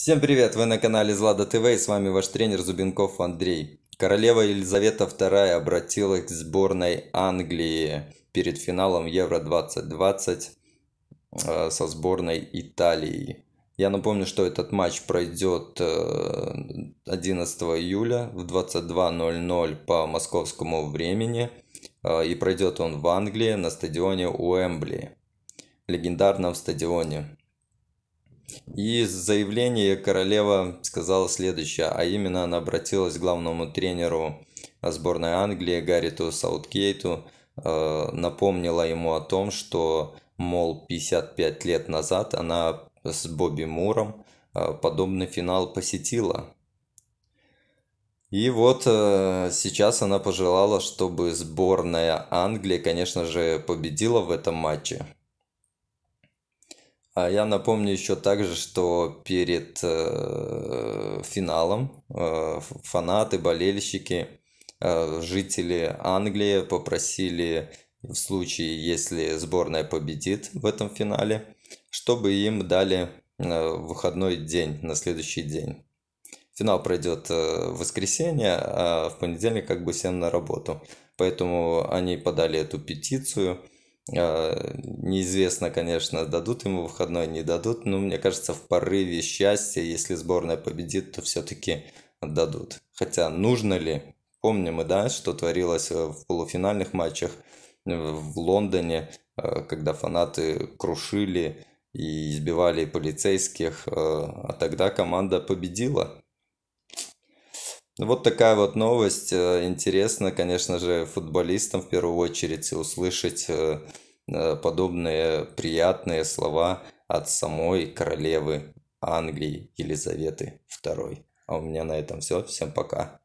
Всем привет, вы на канале Злада ТВ и с вами ваш тренер Зубенков Андрей. Королева Елизавета II обратилась к сборной Англии перед финалом Евро-2020 э, со сборной Италии. Я напомню, что этот матч пройдет 11 э, июля в 22.00 по московскому времени. Э, и пройдет он в Англии на стадионе Уэмбли, легендарном стадионе. И заявление королева сказала следующее, а именно она обратилась к главному тренеру сборной Англии Гарриту Сауткейту, э, напомнила ему о том, что, мол, 55 лет назад она с Бобби Муром э, подобный финал посетила. И вот э, сейчас она пожелала, чтобы сборная Англии, конечно же, победила в этом матче. А я напомню еще также, что перед э, финалом э, фанаты, болельщики, э, жители Англии попросили в случае, если сборная победит в этом финале, чтобы им дали э, выходной день на следующий день. Финал пройдет э, в воскресенье, а в понедельник как бы всем на работу. Поэтому они подали эту петицию – Э, неизвестно, конечно, дадут ему выходной, не дадут, но мне кажется, в порыве счастья, если сборная победит, то все-таки дадут. Хотя нужно ли? Помним мы, да, что творилось э, в полуфинальных матчах э, в Лондоне, когда фанаты крушили и избивали полицейских, а тогда команда победила. Вот такая вот новость. Э, интересно, конечно же, футболистам в первую очередь услышать э, э, подобные приятные слова от самой королевы Англии Елизаветы II. А у меня на этом все. Всем пока.